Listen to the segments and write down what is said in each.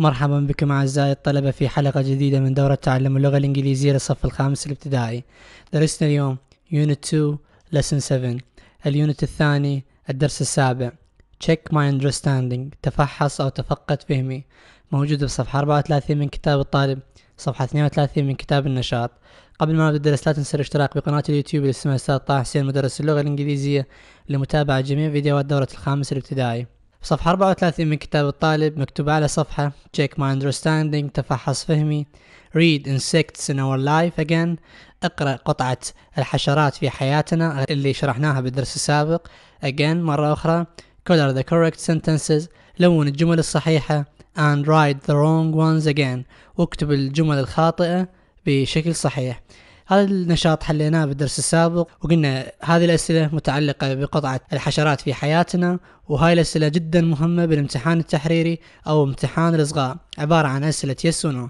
مرحبا بكم أعزائي الطلبة في حلقة جديدة من دورة تعلم اللغة الإنجليزية للصف الخامس الابتدائي درسنا اليوم Unit 2 Lesson 7 اليونت الثاني الدرس السابع Check my understanding تفحص أو تفقد فهمي موجود بصفحة 34 من كتاب الطالب صفحة 32 من كتاب النشاط قبل ما نبدأ الدرس لا تنسى الاشتراك بقناة اليوتيوب اللي اسمها طه حسين مدرس اللغة الإنجليزية لمتابعة جميع فيديوهات دورة الخامس الابتدائي صفحة 34 من كتاب الطالب مكتوب على صفحة check my understanding تفحص فهمي read insects in our life again اقرأ قطعة الحشرات في حياتنا اللي شرحناها بالدرس السابق again مرة أخرى color the correct sentences لون الجمل الصحيحة and write the wrong ones again واكتب الجمل الخاطئة بشكل صحيح هذا النشاط حليناه بالدرس السابق وقلنا هذه الأسئلة متعلقة بقطعة الحشرات في حياتنا وهاي الأسئلة جدا مهمة بالامتحان التحريري أو امتحان الإصغاء عبارة عن أسئلة يس ونو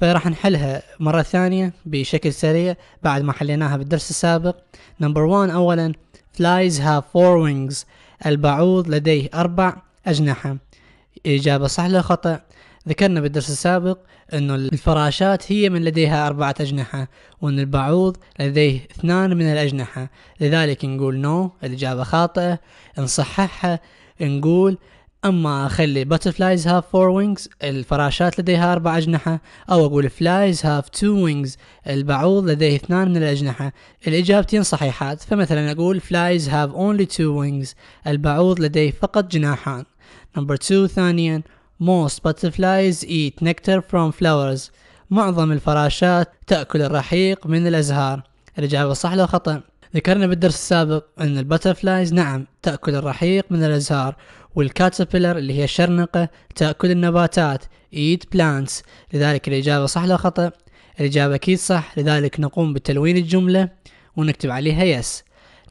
فراح نحلها مرة ثانية بشكل سريع بعد ما حليناها بالدرس السابق نمبر 1 أولا flies have four wings البعوض لديه أربع أجنحة إجابة صح ولا خطأ ذكرنا بالدرس السابق أن الفراشات هي من لديها أربعة أجنحة وأن البعوض لديه اثنان من الأجنحة لذلك نقول نو no, الإجابة خاطئة نصححها نقول اما اخلي butterflies have four wings الفراشات لديها اربع اجنحه او اقول flies have two wings البعوض لديه اثنان من الاجنحه الاجابتين صحيحات فمثلا اقول flies have only two wings البعوض لديه فقط جناحان نمبر 2 ثانيا Most butterflies eat nectar from flowers. معظم الفراشات تأكل الرحيق من الأزهار. الإجابة صح لو خطأ؟ ذكرنا بالدرس السابق أن البترفلايز نعم تأكل الرحيق من الأزهار والكاتربيلر اللي هي الشرنقة تأكل النباتات eat plants لذلك الإجابة صح لو خطأ؟ الإجابة أكيد صح لذلك نقوم بتلوين الجملة ونكتب عليها yes.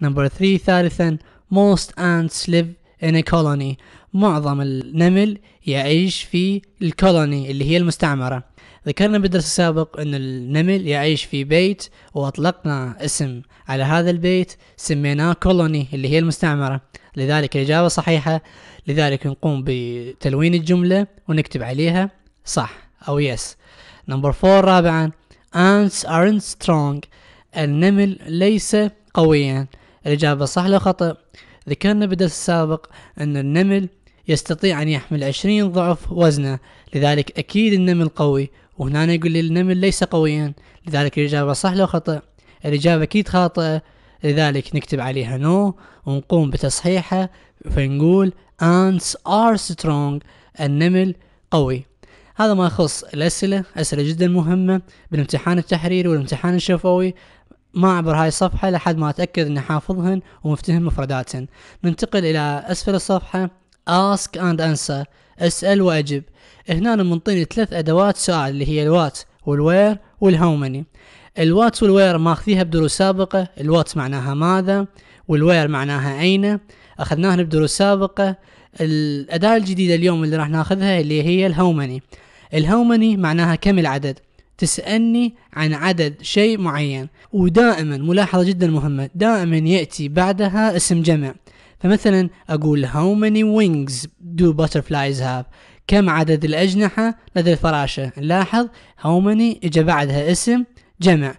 Number 3 ثالثا most ants live in a colony معظم النمل يعيش في الكولوني اللي هي المستعمرة ذكرنا بالدرس السابق أن النمل يعيش في بيت وأطلقنا اسم على هذا البيت سميناه كولوني اللي هي المستعمرة لذلك الإجابة صحيحة لذلك نقوم بتلوين الجملة ونكتب عليها صح أو يس نمبر فور رابعا ants aren't strong النمل ليس قويا الإجابة صح لو خطأ ذكرنا بالدرس السابق أن النمل يستطيع أن يحمل عشرين ضعف وزنه لذلك أكيد النمل قوي وهنا يقول لي النمل ليس قويا لذلك الإجابة صح لو خطأ الإجابة أكيد خاطئة لذلك نكتب عليها نو ونقوم بتصحيحها فنقول ants are strong النمل قوي هذا ما يخص الأسئلة أسئلة جدا مهمة بالامتحان التحريري والامتحان الشفوي ما عبر هاي الصفحة لحد ما أتأكد أني حافظهن ومفتهم مفرداتهن ننتقل إلى أسفل الصفحة ask and answer اسأل وأجب هنا منطيني ثلاث أدوات سؤال اللي هي الوات والوير والهاو ماني الوات والوير ماخذيها بدروس سابقة الوات معناها ماذا والوير معناها أين أخذناهن بدروس سابقة الأداة الجديدة اليوم اللي راح ناخذها اللي هي الهاو ماني الهاو ماني معناها كم العدد تسألني عن عدد شيء معين ودائما ملاحظة جدا مهمة دائما يأتي بعدها اسم جمع فمثلا أقول how many wings do butterflies have كم عدد الأجنحة لدى الفراشة نلاحظ how many إجا بعدها اسم جمع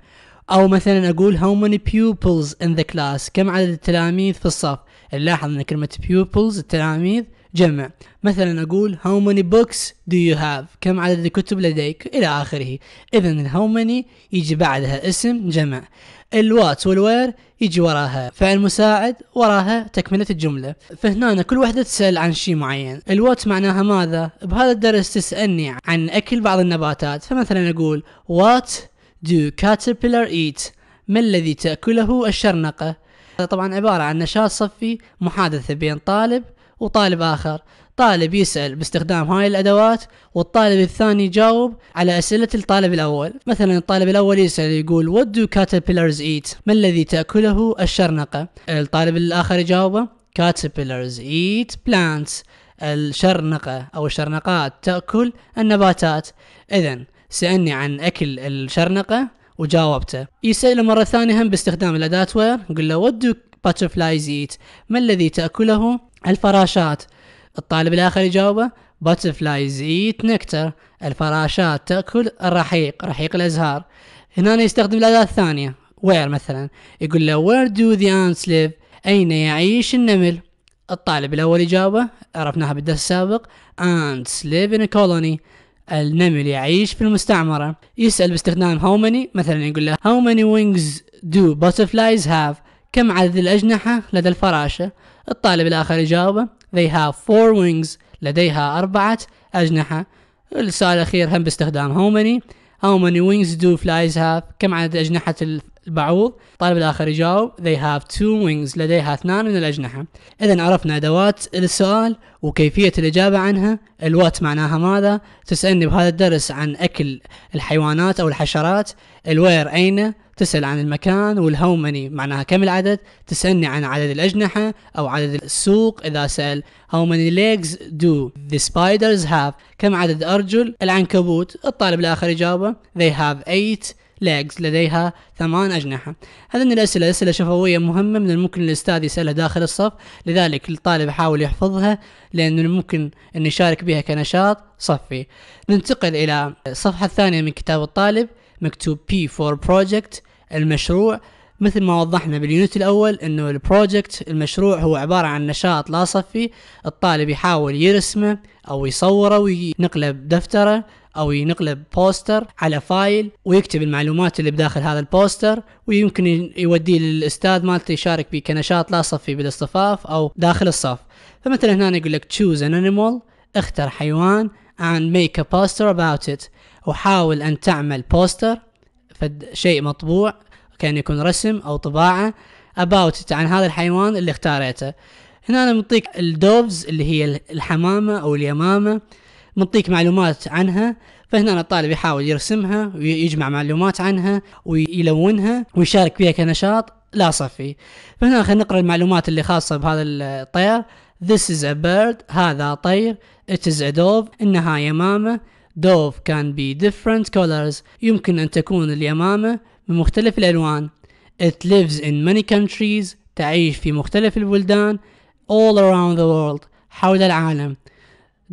أو مثلا أقول how many pupils in the class كم عدد التلاميذ في الصف نلاحظ أن كلمة pupils التلاميذ جمع مثلا اقول how many books do you have كم عدد الكتب لديك الى اخره اذا how ماني يجي بعدها اسم جمع الوات والوير يجي وراها فعل مساعد وراها تكملة الجملة فهنا كل واحدة تسأل عن شيء معين الوات معناها ماذا بهذا الدرس تسألني عن أكل بعض النباتات فمثلا أقول what do caterpillar eat ما الذي تأكله الشرنقة طبعا عبارة عن نشاط صفي محادثة بين طالب وطالب آخر طالب يسأل باستخدام هاي الأدوات والطالب الثاني يجاوب على أسئلة الطالب الأول مثلا الطالب الأول يسأل يقول What do caterpillars eat؟ ما الذي تأكله الشرنقة؟ الطالب الآخر يجاوبه Caterpillars eat plants الشرنقة أو الشرنقات تأكل النباتات إذا سألني عن أكل الشرنقة وجاوبته يسأله مرة ثانية هم باستخدام الأداة وير نقول له What do butterflies eat؟ ما الذي تأكله الفراشات الطالب الآخر يجاوبه butterflies eat nectar الفراشات تأكل الرحيق رحيق الأزهار هنا يستخدم الأداة الثانية where مثلا يقول له where do the ants live أين يعيش النمل الطالب الأول يجاوبه عرفناها بالدرس السابق ants live in a colony النمل يعيش في المستعمرة يسأل باستخدام how many مثلا يقول له how many wings do butterflies have كم عدد الأجنحة لدى الفراشة الطالب الآخر يجاوبه they have four wings لديها أربعة أجنحة السؤال الأخير هم باستخدام how many how many wings do flies have كم عدد أجنحة البعوض الطالب الآخر يجاوب they have two wings لديها اثنان من الأجنحة إذا عرفنا أدوات السؤال وكيفية الإجابة عنها الوات معناها ماذا تسألني بهذا الدرس عن أكل الحيوانات أو الحشرات الوير أين تسأل عن المكان والهومني معناها كم العدد تسألني عن عدد الأجنحة أو عدد السوق إذا سأل how many legs do the spiders have كم عدد أرجل العنكبوت الطالب الآخر إجابة they have eight ليجز لديها ثمان أجنحة هذه الأسئلة أسئلة شفوية مهمة من الممكن الأستاذ يسألها داخل الصف لذلك الطالب يحاول يحفظها لأنه الممكن أن يشارك بها كنشاط صفي ننتقل إلى الصفحة الثانية من كتاب الطالب مكتوب P for Project المشروع مثل ما وضحنا باليونت الاول انه البروجكت المشروع هو عبارة عن نشاط لا صفي الطالب يحاول يرسمه او يصوره وينقله بدفتره او ينقله بوستر على فايل ويكتب المعلومات اللي بداخل هذا البوستر ويمكن يوديه للاستاذ مالته يشارك فيه كنشاط لا صفي بالاصطفاف او داخل الصف فمثلا هنا يقول لك choose an animal اختر حيوان and make a poster about it وحاول ان تعمل بوستر شيء مطبوع كان يكون رسم او طباعه اباوت عن هذا الحيوان اللي اختاريته هنا انا منطيك الدوفز اللي هي الحمامه او اليمامه منطيك معلومات عنها فهنا الطالب يحاول يرسمها ويجمع معلومات عنها ويلونها ويشارك فيها كنشاط لا صفي فهنا خلينا نقرا المعلومات اللي خاصه بهذا الطير This is a bird هذا طير It is a dove إنها يمامة Dove can be different colors يمكن أن تكون اليمامة من مختلف الألوان It lives in many countries تعيش في مختلف البلدان all around the world حول العالم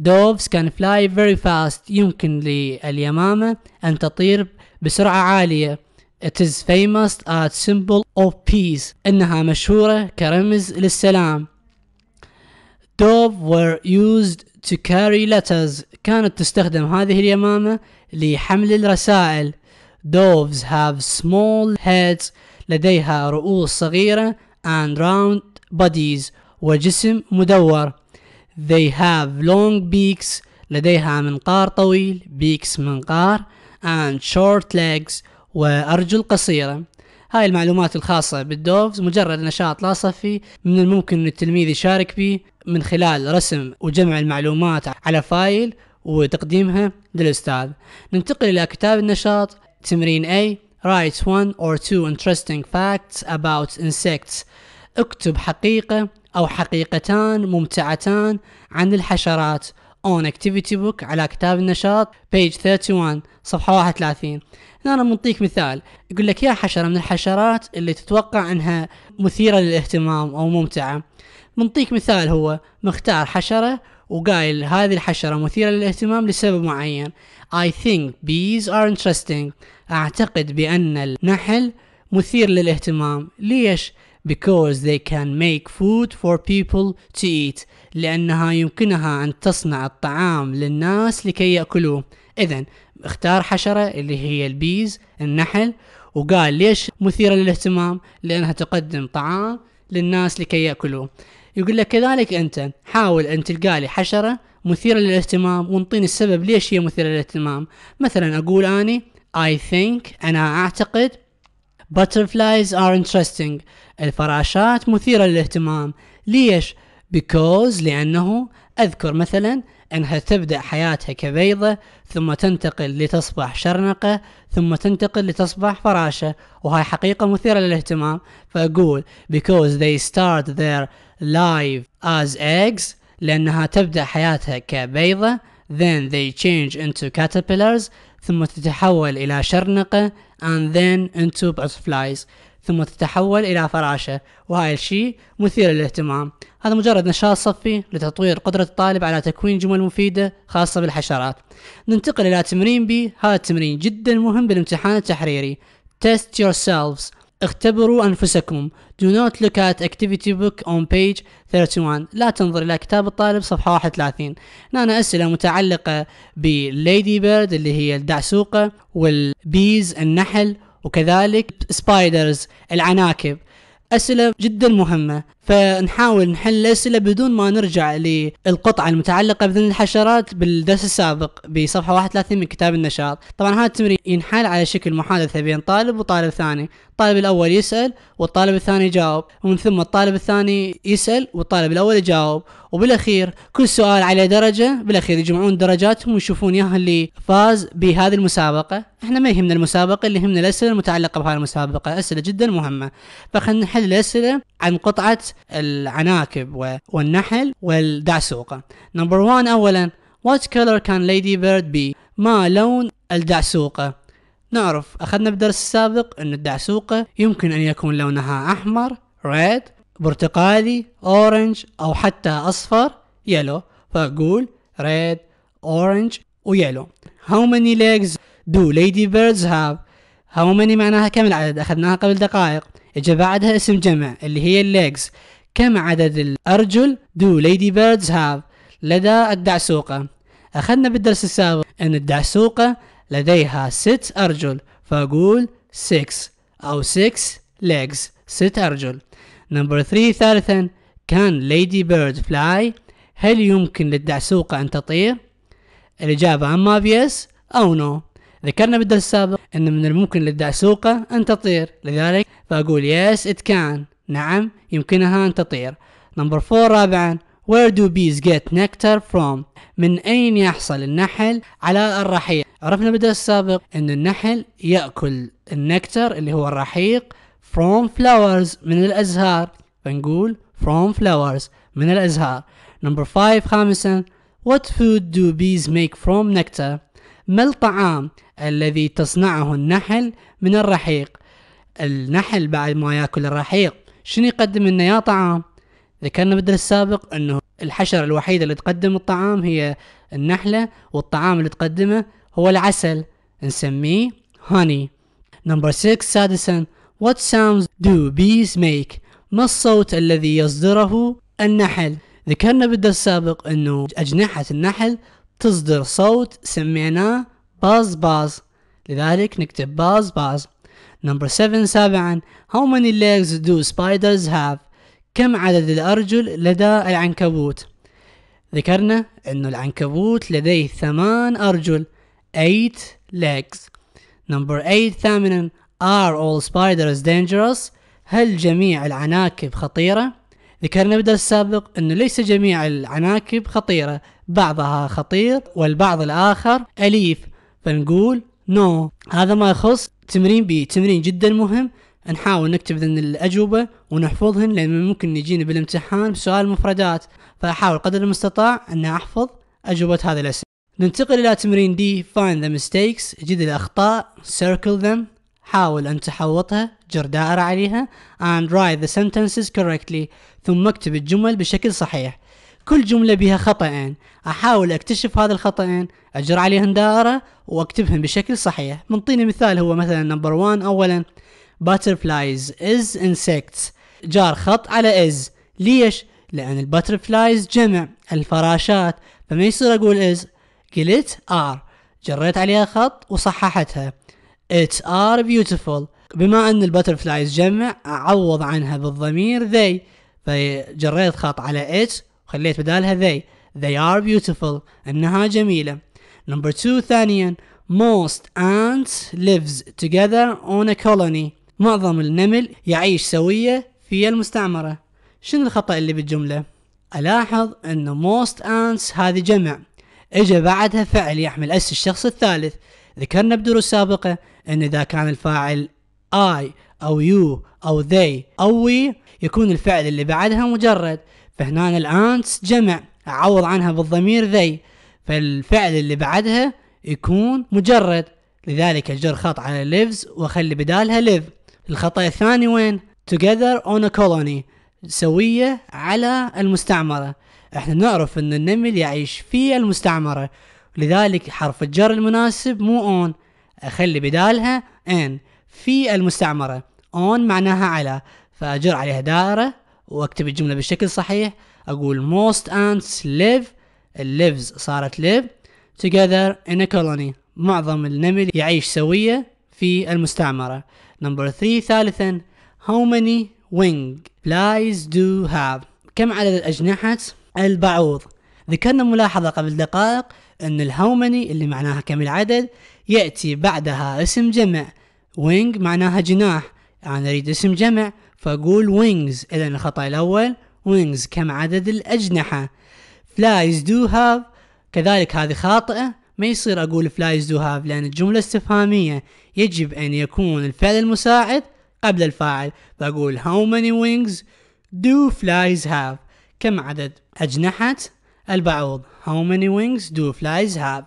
Doves can fly very fast يمكن لليمامة أن تطير بسرعة عالية It is famous as symbol of peace إنها مشهورة كرمز للسلام Doves were used to carry letters كانت تستخدم هذه اليمامة لحمل الرسائل Doves have small heads لديها رؤوس صغيرة and round bodies وجسم مدور They have long beaks لديها منقار طويل beaks منقار and short legs وأرجل قصيرة هاي المعلومات الخاصة بالدوفز مجرد نشاط لا صفي من الممكن أن التلميذ يشارك به من خلال رسم وجمع المعلومات على فايل وتقديمها للأستاذ ننتقل إلى كتاب النشاط تمرين A Write one or two interesting facts about insects اكتب حقيقة أو حقيقتان ممتعتان عن الحشرات on activity book على كتاب النشاط page 31 صفحة 31 هنا أنا منطيك مثال يقول لك يا حشرة من الحشرات اللي تتوقع أنها مثيرة للاهتمام أو ممتعة منطيك مثال هو مختار حشرة وقايل هذه الحشرة مثيرة للاهتمام لسبب معين I think bees are interesting أعتقد بأن النحل مثير للاهتمام ليش؟ because they can make food for people to eat لأنها يمكنها أن تصنع الطعام للناس لكي يأكلوه إذا اختار حشرة اللي هي البيز النحل وقال ليش مثيرة للاهتمام لأنها تقدم طعام للناس لكي يأكلوه يقول لك كذلك أنت حاول أن تلقى لي حشرة مثيرة للاهتمام وانطيني السبب ليش هي مثيرة للاهتمام مثلا أقول أني I think أنا أعتقد butterflies are interesting الفراشات مثيرة للاهتمام ليش؟ because لأنه أذكر مثلا أنها تبدأ حياتها كبيضة ثم تنتقل لتصبح شرنقة ثم تنتقل لتصبح فراشة وهاي حقيقة مثيرة للاهتمام فأقول because they start their live as eggs لأنها تبدأ حياتها كبيضة then they change into caterpillars ثم تتحول إلى شرنقة and then into butterflies ثم تتحول إلى فراشة وهاي الشيء مثير للاهتمام هذا مجرد نشاط صفي لتطوير قدرة الطالب على تكوين جمل مفيدة خاصة بالحشرات ننتقل إلى تمرين بي هذا التمرين جدا مهم بالامتحان التحريري test yourselves اختبروا أنفسكم Do not look at activity book on page 31 لا تنظر إلى كتاب الطالب صفحة 31 هنا أسئلة متعلقة بالليدي بيرد اللي هي الدعسوقة والبيز النحل وكذلك سبايدرز العناكب أسئلة جدا مهمة فنحاول نحل الأسئلة بدون ما نرجع للقطعة المتعلقة بذن الحشرات بالدرس السابق بصفحة 31 من كتاب النشاط طبعا هذا التمرين ينحل على شكل محادثة بين طالب وطالب ثاني الطالب الأول يسأل والطالب الثاني يجاوب ومن ثم الطالب الثاني يسأل والطالب الأول يجاوب وبالأخير كل سؤال على درجة بالأخير يجمعون درجاتهم ويشوفون ياه اللي فاز بهذه المسابقة احنا ما يهمنا المسابقة اللي يهمنا الأسئلة المتعلقة بهذه المسابقة أسئلة جدا مهمة فخلنا نحل الأسئلة عن قطعة العناكب والنحل والدعسوقة نمبر 1 أولا What color can lady bird be? ما لون الدعسوقة؟ نعرف أخذنا بدرس السابق أن الدعسوقة يمكن أن يكون لونها أحمر red برتقالي orange أو حتى أصفر yellow فأقول red orange و yellow How many legs do lady birds have? How many معناها كم العدد أخذناها قبل دقائق إجا بعدها اسم جمع اللي هي legs كم عدد الأرجل do ladybirds have لدى الدعسوقة أخذنا بالدرس السابق أن الدعسوقة لديها ست أرجل فأقول 6 أو 6 legs ست أرجل نمبر 3 ثالثا كان lady bird fly؟ هل يمكن للدعسوقة أن تطير؟ الإجابة أما بيس أو نو ذكرنا بالدرس السابق أن من الممكن للدعسوقة أن تطير لذلك فأقول yes it can نعم يمكنها أن تطير نمبر فور رابعا Where do bees get nectar from? من أين يحصل النحل على الرحيق؟ عرفنا بدأ السابق أن النحل يأكل النكتر اللي هو الرحيق from flowers من الأزهار فنقول from flowers من الأزهار نمبر 5 خامسا What food do bees make from nectar? ما الطعام الذي تصنعه النحل من الرحيق؟ النحل بعد ما يأكل الرحيق شنو يقدم لنا يا طعام ذكرنا بالدرس السابق انه الحشرة الوحيدة اللي تقدم الطعام هي النحلة والطعام اللي تقدمه هو العسل نسميه هاني نمبر 6 سادسا what sounds do bees make ما الصوت الذي يصدره النحل ذكرنا بالدرس السابق انه اجنحة النحل تصدر صوت سميناه باز باز لذلك نكتب باز باز Number 7 سابعا How many legs do spiders have? كم عدد الأرجل لدى العنكبوت؟ ذكرنا أن العنكبوت لديه ثمان أرجل 8 legs Number 8 ثامنا Are all spiders dangerous? هل جميع العناكب خطيرة؟ ذكرنا بدرس السابق أنه ليس جميع العناكب خطيرة بعضها خطير والبعض الآخر أليف فنقول نو no. هذا ما يخص تمرين بي تمرين جدا مهم نحاول نكتب ذن الأجوبة ونحفظهن لأن ممكن يجينا بالامتحان بسؤال مفردات فأحاول قدر المستطاع أن أحفظ أجوبة هذه الأسئلة ننتقل إلى تمرين دي find the mistakes جد الأخطاء circle them حاول أن تحوطها جر دائرة عليها and write the sentences correctly ثم اكتب الجمل بشكل صحيح كل جملة بها خطأين أحاول أكتشف هذا الخطأين أجر عليهم دائرة وأكتبهم بشكل صحيح منطيني مثال هو مثلا نمبر وان أولا butterflies is insects جار خط على is ليش؟ لأن الباترفلايز جمع الفراشات فما يصير أقول is قلت are جريت عليها خط وصححتها it are beautiful بما أن الباترفلايز جمع أعوض عنها بالضمير they فجريت خط على it خليت بدالها they they are beautiful انها جميلة number two ثانيا most ants lives together on a colony معظم النمل يعيش سوية في المستعمرة شنو الخطأ اللي بالجملة ألاحظ أن most ants هذه جمع إجا بعدها فعل يحمل أس الشخص الثالث ذكرنا بدروس سابقة أن إذا كان الفاعل I أو you أو they أو we يكون الفعل اللي بعدها مجرد فهنا الآن جمع أعوض عنها بالضمير ذي فالفعل اللي بعدها يكون مجرد لذلك أجر خط على lives وأخلي بدالها live الخطأ الثاني وين؟ together on a colony سوية على المستعمرة احنا نعرف ان النمل يعيش في المستعمرة لذلك حرف الجر المناسب مو اون اخلي بدالها ان في المستعمرة اون معناها على فاجر عليها دائرة واكتب الجمله بالشكل صحيح اقول most ants live lives صارت live together in a colony معظم النمل يعيش سوية في المستعمرة number three ثالثا how many wing flies do have كم عدد الاجنحة البعوض ذكرنا ملاحظة قبل دقائق أن how many اللي معناها كم العدد يأتي بعدها اسم جمع wing معناها جناح أنا أريد اسم جمع فأقول wings إذا الخطأ الأول wings كم عدد الأجنحة flies do have كذلك هذه خاطئة ما يصير أقول flies do have لأن الجملة استفهامية يجب أن يكون الفعل المساعد قبل الفاعل فأقول how many wings do flies have كم عدد أجنحة البعوض how many wings do flies have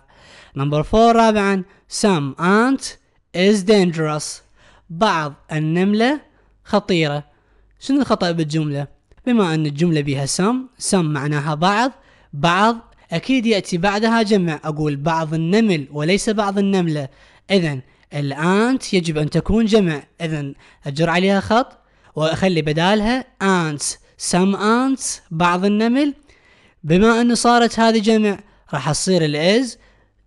number four رابعا some ant is dangerous بعض النملة خطيرة شنو الخطأ بالجملة؟ بما أن الجملة بها سم سم معناها بعض بعض أكيد يأتي بعدها جمع أقول بعض النمل وليس بعض النملة إذا الآنت يجب أن تكون جمع إذا أجر عليها خط وأخلي بدالها أنتس some أنتس بعض النمل بما أن صارت هذه جمع راح تصير الإز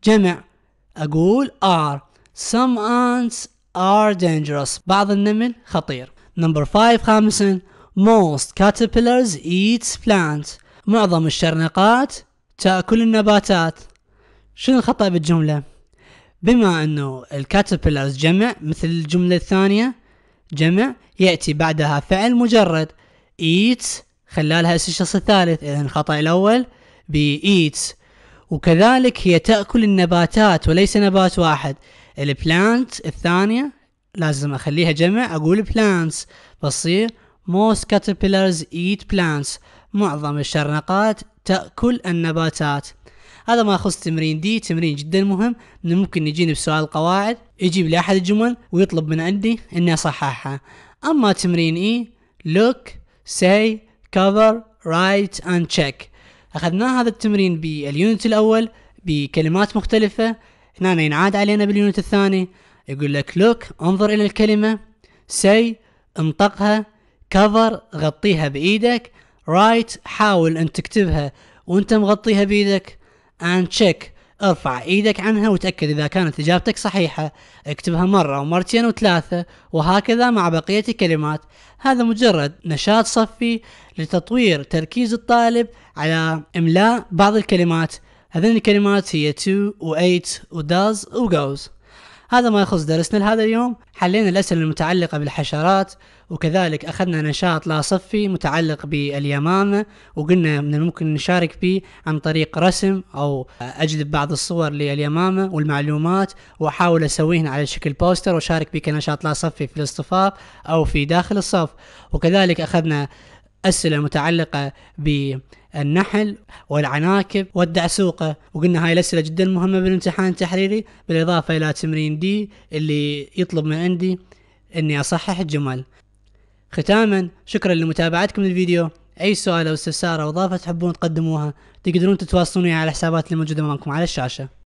جمع أقول are some ants are dangerous بعض النمل خطير نمبر 5 خامسا most caterpillars eat plants معظم الشرنقات تأكل النباتات شنو الخطأ بالجملة؟ بما انه الكاتربيلرز جمع مثل الجملة الثانية جمع يأتي بعدها فعل مجرد eat خلالها اسم الشخص الثالث اذا الخطأ الاول ب eats وكذلك هي تأكل النباتات وليس نبات واحد البلانت الثانية لازم اخليها جمع اقول plants بصير most caterpillars eat plants معظم الشرنقات تأكل النباتات هذا ما يخص تمرين دي تمرين جدا مهم انه ممكن يجيني بسؤال قواعد يجيب لي احد الجمل ويطلب من عندي اني اصححها اما تمرين اي e، look say cover write and check اخذنا هذا التمرين باليونت الاول بكلمات مختلفة هنا ينعاد علينا باليونت الثاني يقول لك لوك انظر الى الكلمه سي انطقها cover غطيها بايدك write حاول ان تكتبها وانت مغطيها بايدك and check ارفع ايدك عنها وتأكد اذا كانت اجابتك صحيحة اكتبها مرة ومرتين وثلاثة وهكذا مع بقية الكلمات هذا مجرد نشاط صفي لتطوير تركيز الطالب على املاء بعض الكلمات هذين الكلمات هي to و8 و does و goes هذا ما يخص درسنا لهذا اليوم حلينا الأسئلة المتعلقة بالحشرات وكذلك أخذنا نشاط لا صفي متعلق باليمامة وقلنا من الممكن نشارك به عن طريق رسم أو أجلب بعض الصور لليمامة والمعلومات وأحاول أسويهن على شكل بوستر وأشارك به كنشاط صفي في الاصطفاف أو في داخل الصف وكذلك أخذنا أسئلة متعلقة بالنحل والعناكب والدعسوقة وقلنا هاي الأسئلة جدا مهمة بالامتحان التحريري بالإضافة إلى تمرين دي اللي يطلب من عندي أني أصحح الجمل ختاما شكرا لمتابعتكم للفيديو أي سؤال أو استفسار أو إضافة تحبون تقدموها تقدرون تتواصلون على الحسابات الموجودة أمامكم معكم على الشاشة